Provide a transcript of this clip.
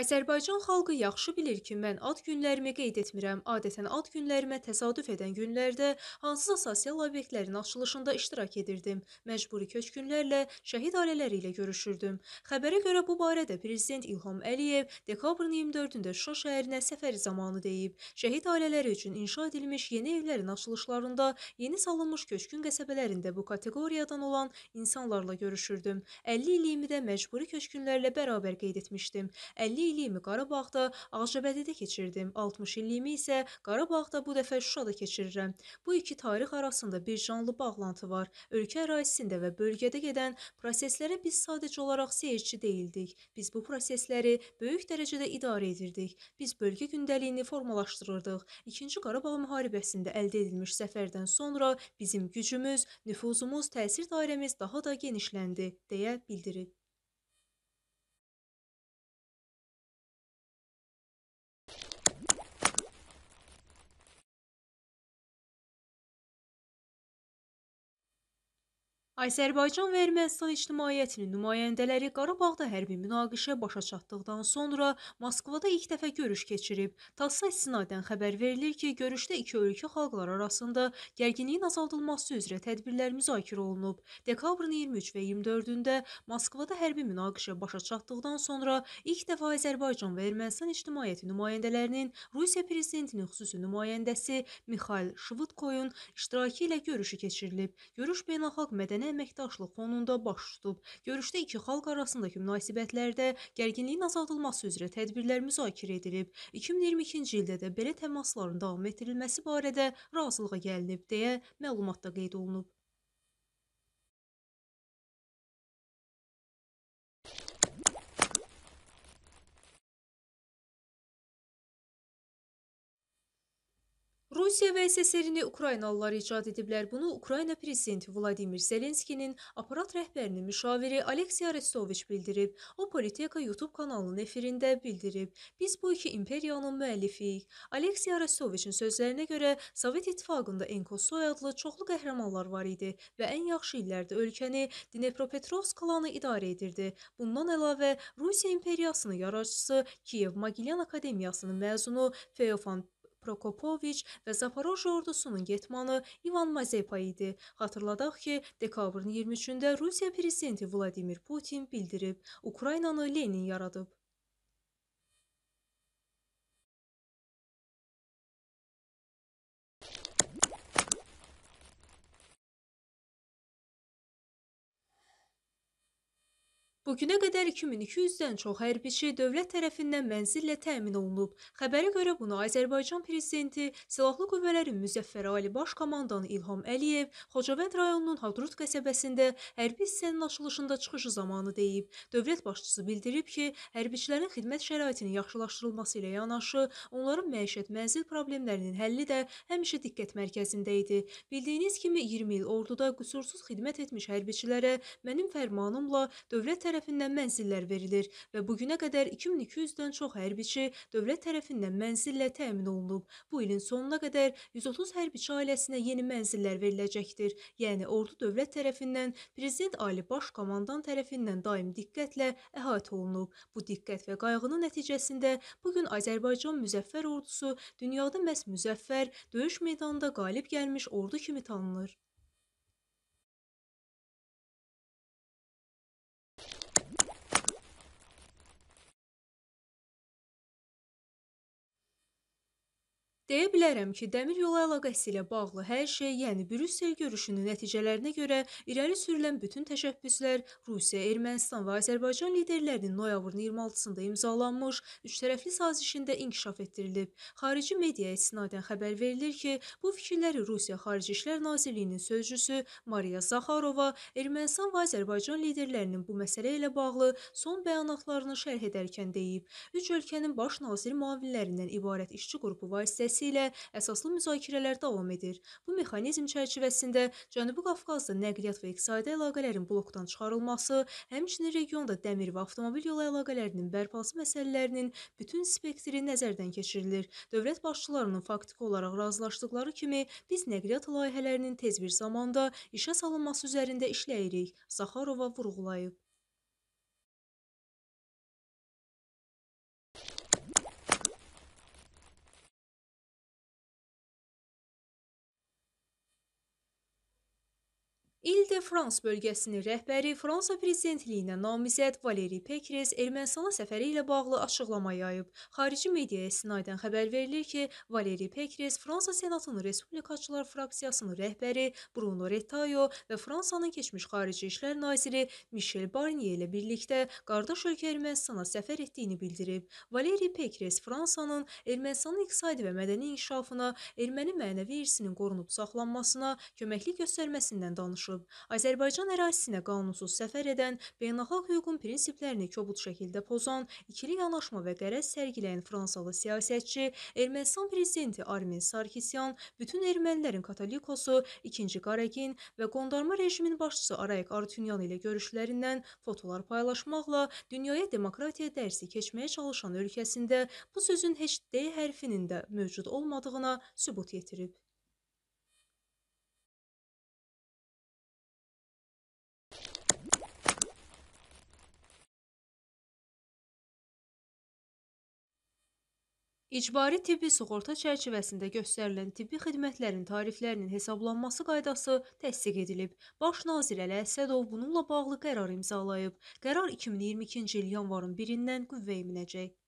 Azərbaycan xalqı yaxşı bilir ki, mən ad günlərimi qeyd etmirəm. Adətən ad günlərimə təsadüf edən günlərdə hansısa sosial obyektlərin açılışında iştirak edirdim. Məcburi köçkünlərlə, şəhid ailələri ilə görüşürdüm. Xəbərə görə bu barədə prezident İlham Əliyev dekabrın 24-də Şuşa şəhərinə səfəri zamanı deyib. Şəhid ailələri üçün inşa edilmiş yeni evlərin açılışlarında, yeni salınmış köçkün qəsəbələrində bu kateqoriyadan olan insanlarla görüşürdüm. 50 illiyimi də məcburi köçkünlərlə bərabər qeyd etmişdim. 50 50 illiyimi Qarabağda, Ağcabədidə keçirdim. 60 illiyimi isə Qarabağda, bu dəfə Şuşada keçirirəm. Bu iki tarix arasında bir canlı bağlantı var. Ölkə ərazisində və bölgədə gedən proseslərə biz sadəcə olaraq seyirci deyildik. Biz bu prosesləri böyük dərəcədə idarə edirdik. Biz bölgə gündəliyini formalaşdırırdıq. 2-ci Qarabağ müharibəsində əldə edilmiş zəfərdən sonra bizim gücümüz, nüfuzumuz, təsir dairəmiz daha da genişləndi, deyə bildirib. Azərbaycan və Ermənistan ictimaiyyətinin nümayəndələri Qarabağda hərbi münaqişə başa çatdıqdan sonra Moskvada ilk dəfə görüş keçirib. TASS-a istinadən xəbər verilir ki, görüşdə iki ölkə xalqları arasında gərginliyin azaldılması üzrə tədbirlər müzakirə olunub. Dekabrın 23 və 24-də Moskvada hərbi münaqişə başa çatdıqdan sonra ilk dəfə Azərbaycan və Ermənistan ictimaiyyəti nümayəndələrinin Rusiya prezidentinin xüsusi nümayəndəsi Mikhail Şvıdkoyun iştirakı ilə görüşü keçirilib. Görüş beynəlxalq mədəni əməkdaşlıq fonunda baş tutub. Görüşdə iki xalq arasındakı münasibətlərdə gərginliyin azaldılması üzrə tədbirlər müzakirə edilib. 2022-ci ildə də belə təmasların davam etdirilməsi barədə razılığa gəlinib deyə məlumatda qeyd olunub. Rusiya və SSR-ni Ukraynalılar icad ediblər. Bunu Ukrayna prezidenti Vladimir Zelenskinin aparat rəhbərinin müşaviri Aleksey Arestoviç bildirib. O Politeka YouTube kanalının efirində bildirib. Biz bu iki imperiyanın müəllifiyik. Aleksey Arestoviçin sözlərinə görə Sovet İttifaqında Enkosoy adlı çoxlu qəhrəmanlar var idi və ən yaxşı illərdə ölkəni Dnepropetrovsk klanı idarə edirdi. Bundan əlavə Rusiya imperiyasının yararçısı Kiyev Magilyan Akademiyasının məzunu Feofan Prokopoviç və Zaporojye ordusunun getmanı İvan Mazepa idi. Xatırladaq ki, dekabrın 23-də Rusiya prezidenti Vladimir Putin bildirib, Ukraynanı Lenin yaradıb. Bu günə qədər 2200-dən çox hərbiçi dövlət tərəfindən mənzillə təmin olunub. Xəbərə görə bunu Azərbaycan prezidenti Silahlı Qüvvələrin Müzəffər Ali Baş komandanı İlham Əliyev Xocavənd rayonunun Hadrut qəsəbəsində hərbi hissənin açılışında çıxışı zamanı deyib. Dövlət başçısı bildirib ki, hərbiçilərin xidmət şəraitinin yaxşılaşdırılması ilə yanaşı, onların məişət mənzil problemlərinin həlli də həmişə diqqət mərkəzində idi. Bildiyiniz kimi 20 il orduda qüsursuz xidmət etmiş hərbiçilərə mənim fərmanımla dövlət tərəfindən mənzillər verilir və bu günə qədər 2200-dən çox hərbiçi dövlət tərəfindən mənzillə təmin olunub. Bu ilin sonuna qədər 130 hərbiçi ailəsinə yeni mənzillər veriləcəkdir. Yəni ordu dövlət tərəfindən prezident Ali Baş Komandan tərəfindən daim diqqətlə əhatə olunub. Bu diqqət və qayğının nəticəsində bu gün Azərbaycan müzəffər ordusu dünyada məhz müzəffər, döyüş meydanında qalib gəlmiş ordu kimi tanınır. Deyə bilərəm ki, dəmir yolu əlaqəsi ilə bağlı hər şey, yəni Brüssel görüşünün nəticələrinə görə irəli sürülən bütün təşəbbüslər Rusiya, Ermənistan və Azərbaycan liderlərinin noyabrın 26-sında imzalanmış üçtərəfli sazişində inkişaf etdirilib. Xarici mediaya istinadən xəbər verilir ki, bu fikirləri Rusiya Xarici İşlər Nazirliyinin sözcüsü Mariya Zaxarova Ermənistan və Azərbaycan liderlərinin bu məsələ ilə bağlı son bəyanatlarını şərh edərkən deyib. Üç ölkənin baş nazir müavinlərindən ibarət işçi qrupu vasitəsilə Komitəsi ilə əsaslı müzakirələr davam edir. Bu mexanizm çərçivəsində Cənubi Qafqazda nəqliyyat və iqtisadi əlaqələrin blokdan çıxarılması, həmçinin regionda dəmir və avtomobil yolu əlaqələrinin bərpası məsələlərinin bütün spektri nəzərdən keçirilir. Dövlət başçılarının faktiki olaraq razılaşdıqları kimi biz nəqliyyat layihələrinin tez bir zamanda işə salınması üzərində işləyirik. Zaxarova vurğulayıb. İl-de-Frans bölgəsinin rəhbəri Fransa prezidentliyinə namizəd Valeri Pekres Ermənistana səfəri ilə bağlı açıqlama yayıb. Xarici mediaya istinadən xəbər verilir ki, Valeri Pekres Fransa Senatının Respublikaçılar fraksiyasının rəhbəri Bruno Retayo və Fransanın keçmiş xarici işlər naziri Michel Barnier ilə birlikdə qardaş ölkə Ermənistana səfər etdiyini bildirib. Valeri Pekres Fransanın Ermənistanın iqtisadi və mədəni inkişafına, erməni mənəvi irsinin qorunub saxlanmasına köməklik göstərməsindən danışıb daşıb, Azərbaycan ərazisinə qanunsuz səfər edən, beynəlxalq hüququn prinsiplərini kobud şəkildə pozan, ikili yanaşma və qərəz sərgiləyən Fransalı siyasətçi, Ermənistan prezidenti Armin Sarkisyan, bütün ermənilərin katolikosu, ikinci Qaragin və qondarma rejimin başçısı Arayik Artunyan ilə görüşlərindən fotolar paylaşmaqla dünyaya demokratiya dərsi keçməyə çalışan ölkəsində bu sözün heç D hərfinin də mövcud olmadığına sübut yetirib. İcbari tibbi sığorta çərçivəsində göstərilən tibbi xidmətlərin tariflərinin hesablanması qaydası təsdiq edilib. Baş nazir Əli Əsədov bununla bağlı qərar imzalayıb. Qərar 2022-ci il yanvarın 1-dən qüvvəyə minəcək.